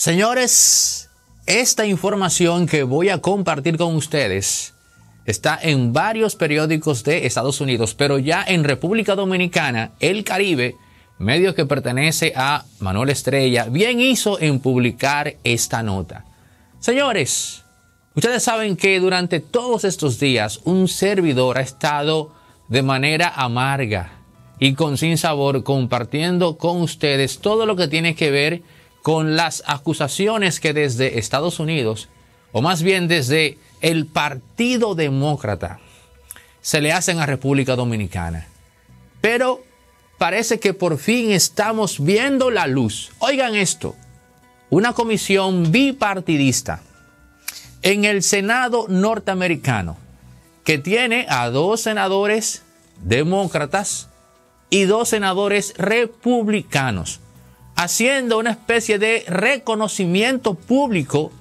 Señores, esta información que voy a compartir con ustedes está en varios periódicos de Estados Unidos, pero ya en República Dominicana, El Caribe, medio que pertenece a Manuel Estrella, bien hizo en publicar esta nota. Señores, ustedes saben que durante todos estos días un servidor ha estado de manera amarga y con sin sabor compartiendo con ustedes todo lo que tiene que ver con las acusaciones que desde Estados Unidos, o más bien desde el Partido Demócrata, se le hacen a República Dominicana. Pero parece que por fin estamos viendo la luz. Oigan esto, una comisión bipartidista en el Senado norteamericano que tiene a dos senadores demócratas y dos senadores republicanos haciendo una especie de reconocimiento público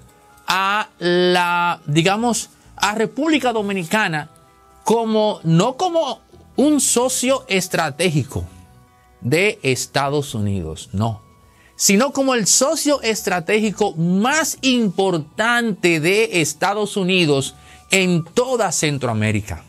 a la, digamos, a República Dominicana como, no como un socio estratégico de Estados Unidos, no, sino como el socio estratégico más importante de Estados Unidos en toda Centroamérica.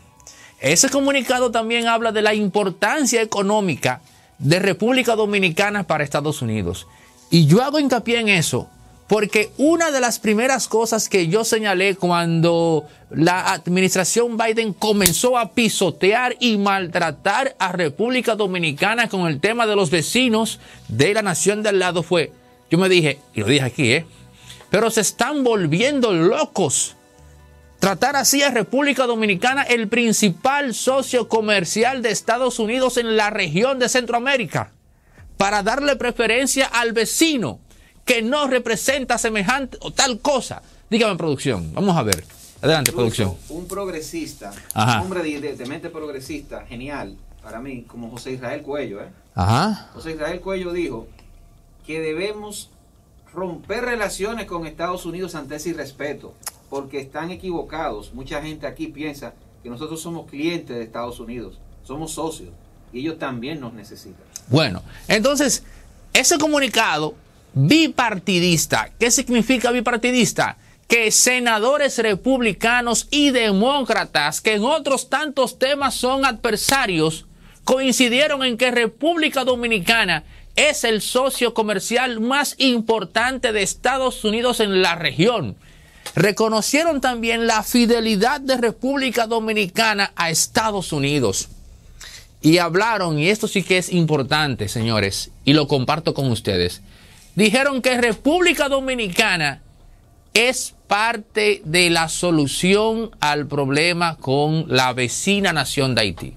Ese comunicado también habla de la importancia económica de República Dominicana para Estados Unidos. Y yo hago hincapié en eso porque una de las primeras cosas que yo señalé cuando la administración Biden comenzó a pisotear y maltratar a República Dominicana con el tema de los vecinos de la nación de al lado fue, yo me dije, y lo dije aquí, ¿eh? Pero se están volviendo locos Tratar así a República Dominicana, el principal socio comercial de Estados Unidos en la región de Centroamérica, para darle preferencia al vecino que no representa semejante o tal cosa. Dígame, producción, vamos a ver. Adelante, producción. Un progresista, un hombre de, progresista, genial, para mí, como José Israel Cuello, ¿eh? José Israel Cuello dijo que debemos romper relaciones con Estados Unidos ante ese respeto porque están equivocados. Mucha gente aquí piensa que nosotros somos clientes de Estados Unidos, somos socios, y ellos también nos necesitan. Bueno, entonces, ese comunicado bipartidista, ¿qué significa bipartidista? que senadores republicanos y demócratas, que en otros tantos temas son adversarios, coincidieron en que República Dominicana es el socio comercial más importante de Estados Unidos en la región. Reconocieron también la fidelidad de República Dominicana a Estados Unidos. Y hablaron, y esto sí que es importante, señores, y lo comparto con ustedes. Dijeron que República Dominicana es parte de la solución al problema con la vecina nación de Haití.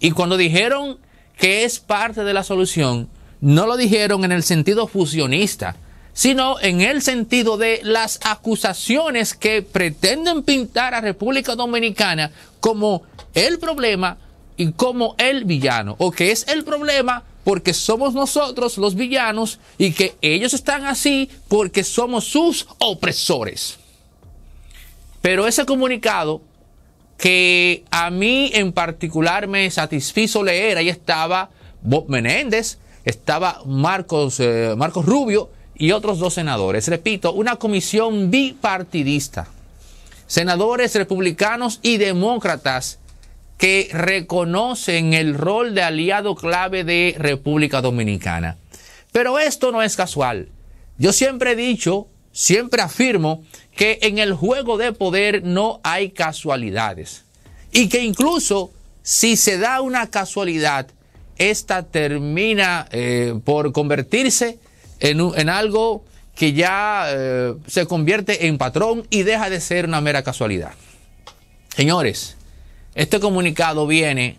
Y cuando dijeron que es parte de la solución, no lo dijeron en el sentido fusionista, sino en el sentido de las acusaciones que pretenden pintar a República Dominicana como el problema y como el villano, o que es el problema porque somos nosotros los villanos y que ellos están así porque somos sus opresores. Pero ese comunicado que a mí en particular me satisfizo leer, ahí estaba Bob Menéndez, estaba Marcos, eh, Marcos Rubio, y otros dos senadores. Repito, una comisión bipartidista. Senadores republicanos y demócratas que reconocen el rol de aliado clave de República Dominicana. Pero esto no es casual. Yo siempre he dicho, siempre afirmo, que en el juego de poder no hay casualidades. Y que incluso si se da una casualidad, esta termina eh, por convertirse en, algo que ya eh, se convierte en patrón y deja de ser una mera casualidad. Señores, este comunicado viene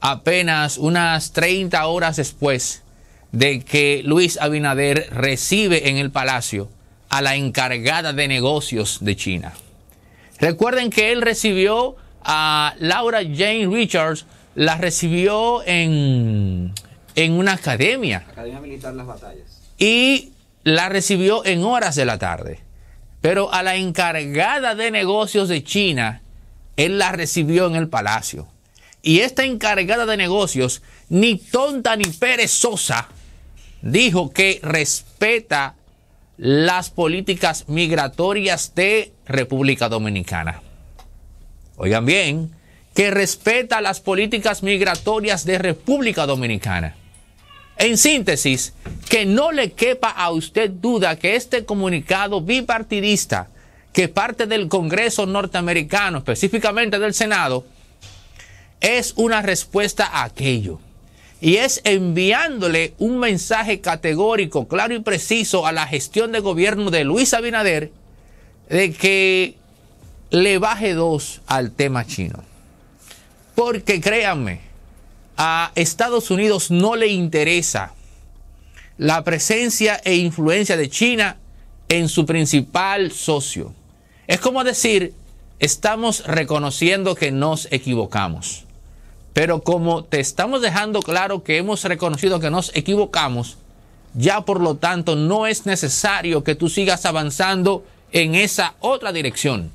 apenas unas 30 horas después de que Luis Abinader recibe en el palacio a la encargada de negocios de China. Recuerden que él recibió a Laura Jane Richards, la recibió en, en una academia. Academia Militar Las Batallas y la recibió en horas de la tarde. Pero a la encargada de negocios de China, él la recibió en el palacio. Y esta encargada de negocios, ni tonta ni perezosa, dijo que respeta las políticas migratorias de República Dominicana. Oigan bien, que respeta las políticas migratorias de República Dominicana. En síntesis, que no le quepa a usted duda que este comunicado bipartidista que parte del Congreso norteamericano, específicamente del Senado, es una respuesta a aquello. Y es enviándole un mensaje categórico, claro y preciso a la gestión de gobierno de Luis Abinader de que le baje dos al tema chino. Porque créanme, a Estados Unidos no le interesa la presencia e influencia de China en su principal socio. Es como decir, estamos reconociendo que nos equivocamos. Pero como te estamos dejando claro que hemos reconocido que nos equivocamos, ya por lo tanto no es necesario que tú sigas avanzando en esa otra dirección.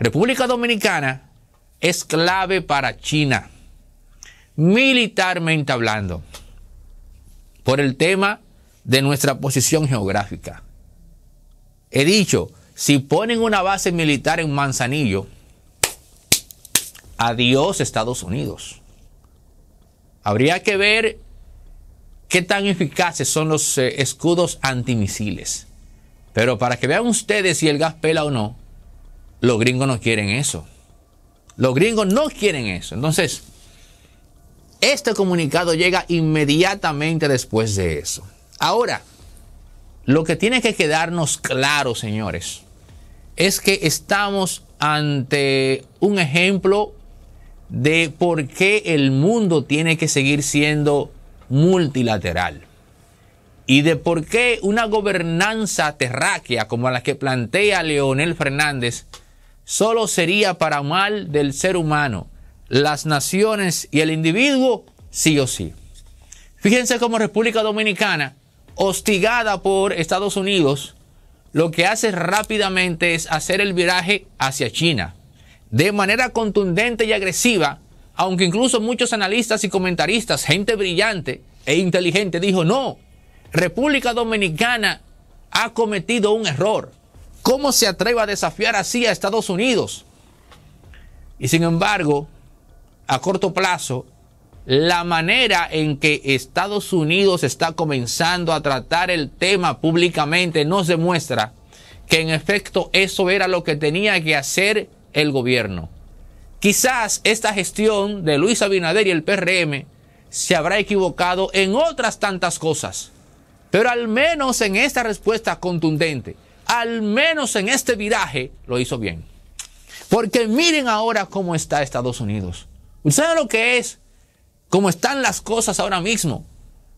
República Dominicana es clave para China militarmente hablando, por el tema de nuestra posición geográfica. He dicho, si ponen una base militar en Manzanillo, adiós Estados Unidos. Habría que ver qué tan eficaces son los eh, escudos antimisiles. Pero para que vean ustedes si el gas pela o no, los gringos no quieren eso. Los gringos no quieren eso. Entonces, este comunicado llega inmediatamente después de eso. Ahora, lo que tiene que quedarnos claro, señores, es que estamos ante un ejemplo de por qué el mundo tiene que seguir siendo multilateral y de por qué una gobernanza terráquea como la que plantea Leonel Fernández solo sería para mal del ser humano las naciones y el individuo sí o sí. Fíjense cómo República Dominicana, hostigada por Estados Unidos, lo que hace rápidamente es hacer el viraje hacia China, de manera contundente y agresiva, aunque incluso muchos analistas y comentaristas, gente brillante e inteligente, dijo, no, República Dominicana ha cometido un error. ¿Cómo se atreve a desafiar así a Estados Unidos? Y sin embargo, a corto plazo la manera en que Estados Unidos está comenzando a tratar el tema públicamente nos demuestra que en efecto eso era lo que tenía que hacer el gobierno. Quizás esta gestión de Luis Abinader y el PRM se habrá equivocado en otras tantas cosas, pero al menos en esta respuesta contundente, al menos en este viraje, lo hizo bien. Porque miren ahora cómo está Estados Unidos. ¿Usted sabe lo que es? ¿Cómo están las cosas ahora mismo?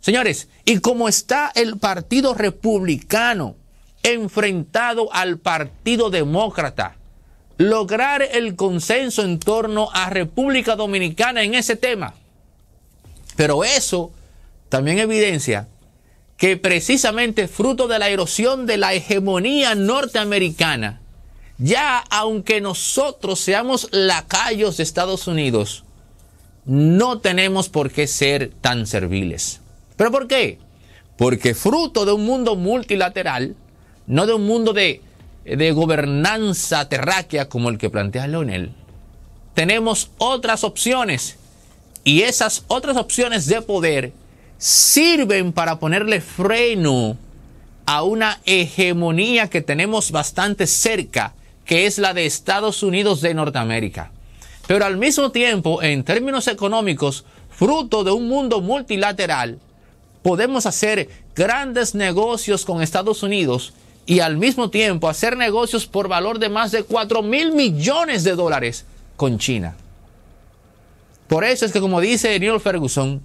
Señores, y cómo está el Partido Republicano enfrentado al Partido Demócrata. Lograr el consenso en torno a República Dominicana en ese tema. Pero eso también evidencia que precisamente fruto de la erosión de la hegemonía norteamericana, ya aunque nosotros seamos lacayos de Estados Unidos, no tenemos por qué ser tan serviles. ¿Pero por qué? Porque fruto de un mundo multilateral, no de un mundo de, de gobernanza terráquea como el que plantea Leonel, tenemos otras opciones. Y esas otras opciones de poder sirven para ponerle freno a una hegemonía que tenemos bastante cerca, que es la de Estados Unidos de Norteamérica pero al mismo tiempo, en términos económicos, fruto de un mundo multilateral, podemos hacer grandes negocios con Estados Unidos y al mismo tiempo hacer negocios por valor de más de 4 mil millones de dólares con China. Por eso es que, como dice Neil Ferguson,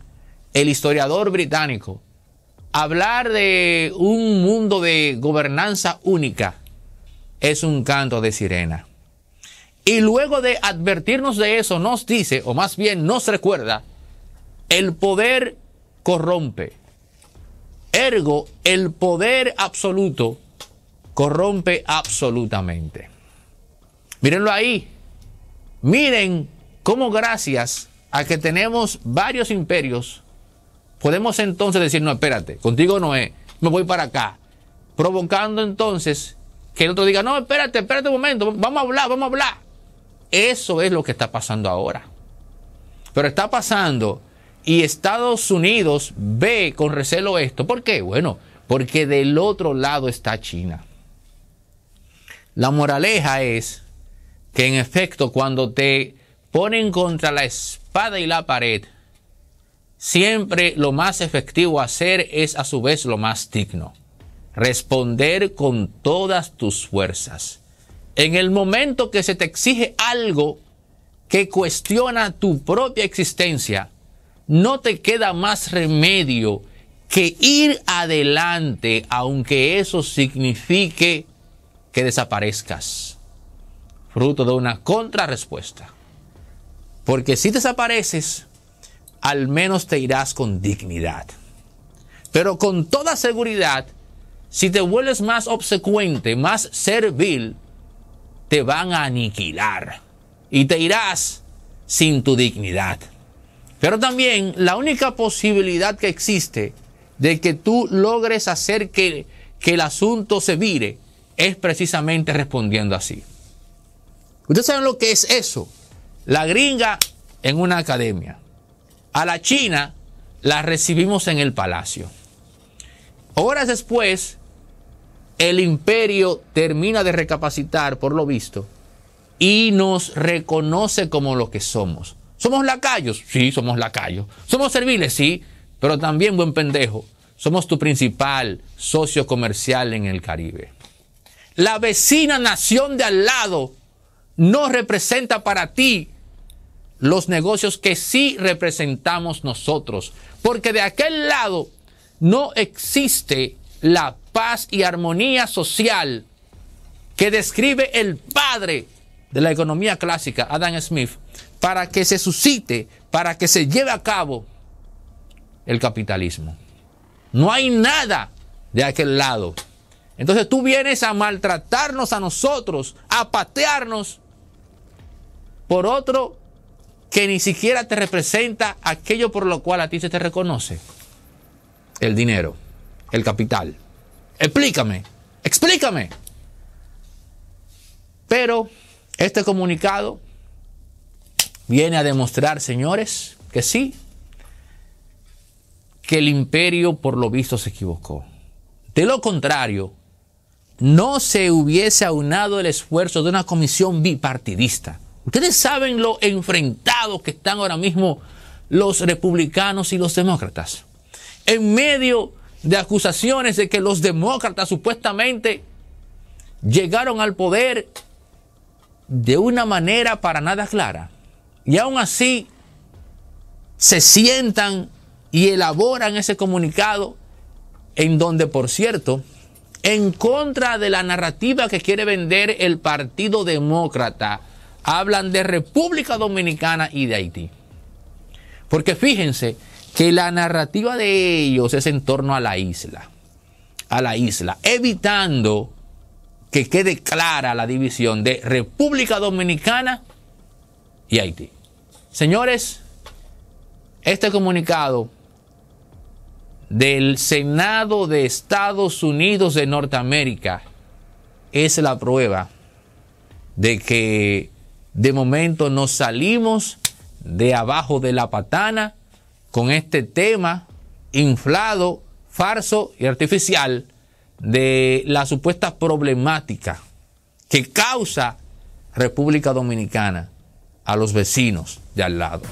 el historiador británico, hablar de un mundo de gobernanza única es un canto de sirena. Y luego de advertirnos de eso, nos dice, o más bien nos recuerda, el poder corrompe. Ergo, el poder absoluto corrompe absolutamente. Mírenlo ahí. Miren cómo gracias a que tenemos varios imperios, podemos entonces decir, no, espérate, contigo no es, me voy para acá. Provocando entonces que el otro diga, no, espérate, espérate un momento, vamos a hablar, vamos a hablar. Eso es lo que está pasando ahora. Pero está pasando y Estados Unidos ve con recelo esto. ¿Por qué? Bueno, porque del otro lado está China. La moraleja es que en efecto cuando te ponen contra la espada y la pared, siempre lo más efectivo hacer es a su vez lo más digno. Responder con todas tus fuerzas. En el momento que se te exige algo que cuestiona tu propia existencia, no te queda más remedio que ir adelante, aunque eso signifique que desaparezcas, fruto de una contrarrespuesta. Porque si desapareces, al menos te irás con dignidad. Pero con toda seguridad, si te vuelves más obsecuente, más servil, te van a aniquilar y te irás sin tu dignidad. Pero también la única posibilidad que existe de que tú logres hacer que, que el asunto se vire es precisamente respondiendo así. Ustedes saben lo que es eso. La gringa en una academia. A la China la recibimos en el palacio. Horas después, el imperio termina de recapacitar, por lo visto, y nos reconoce como lo que somos. ¿Somos lacayos? Sí, somos lacayos. ¿Somos serviles? Sí, pero también buen pendejo. Somos tu principal socio comercial en el Caribe. La vecina nación de al lado no representa para ti los negocios que sí representamos nosotros, porque de aquel lado no existe la paz y armonía social que describe el padre de la economía clásica, Adam Smith, para que se suscite, para que se lleve a cabo el capitalismo. No hay nada de aquel lado. Entonces tú vienes a maltratarnos a nosotros, a patearnos por otro que ni siquiera te representa aquello por lo cual a ti se te reconoce, el dinero el capital. Explícame, explícame. Pero este comunicado viene a demostrar, señores, que sí, que el imperio por lo visto se equivocó. De lo contrario, no se hubiese aunado el esfuerzo de una comisión bipartidista. Ustedes saben lo enfrentados que están ahora mismo los republicanos y los demócratas. En medio de acusaciones de que los demócratas supuestamente llegaron al poder de una manera para nada clara. Y aún así se sientan y elaboran ese comunicado en donde, por cierto, en contra de la narrativa que quiere vender el Partido Demócrata, hablan de República Dominicana y de Haití. Porque fíjense, que la narrativa de ellos es en torno a la isla, a la isla, evitando que quede clara la división de República Dominicana y Haití. Señores, este comunicado del Senado de Estados Unidos de Norteamérica es la prueba de que de momento nos salimos de abajo de la patana con este tema inflado, farso y artificial de la supuesta problemática que causa República Dominicana a los vecinos de al lado.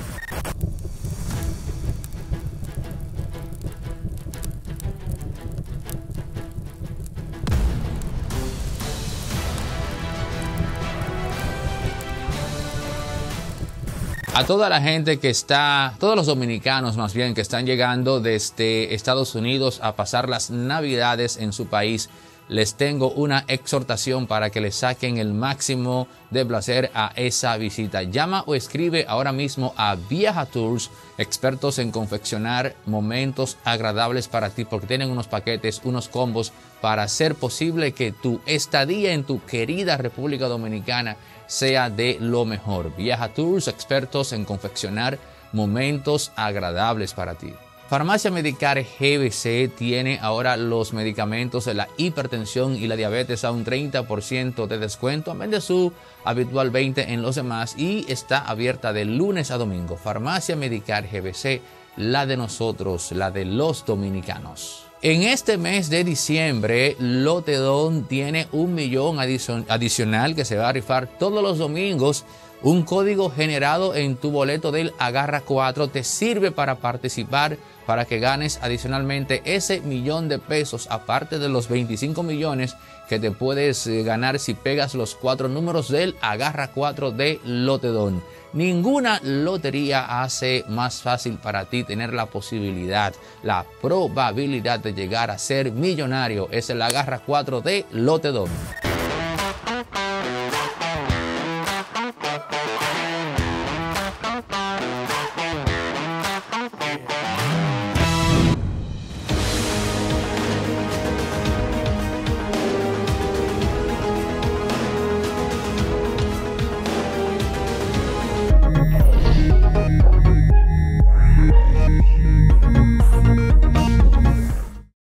a toda la gente que está, todos los dominicanos más bien que están llegando desde Estados Unidos a pasar las navidades en su país les tengo una exhortación para que le saquen el máximo de placer a esa visita. Llama o escribe ahora mismo a Viaja Tours, expertos en confeccionar momentos agradables para ti, porque tienen unos paquetes, unos combos para hacer posible que tu estadía en tu querida República Dominicana sea de lo mejor. Viaja Tours, expertos en confeccionar momentos agradables para ti. Farmacia Medicar GBC tiene ahora los medicamentos de la hipertensión y la diabetes a un 30% de descuento, amén de su habitual 20% en los demás y está abierta de lunes a domingo. Farmacia Medicar GBC, la de nosotros, la de los dominicanos. En este mes de diciembre, Lotedón tiene un millón adicional que se va a rifar todos los domingos un código generado en tu boleto del Agarra 4 te sirve para participar para que ganes adicionalmente ese millón de pesos, aparte de los 25 millones que te puedes eh, ganar si pegas los cuatro números del Agarra 4 de Lotedón. Ninguna lotería hace más fácil para ti tener la posibilidad, la probabilidad de llegar a ser millonario. Es el Agarra 4 de Lotedón.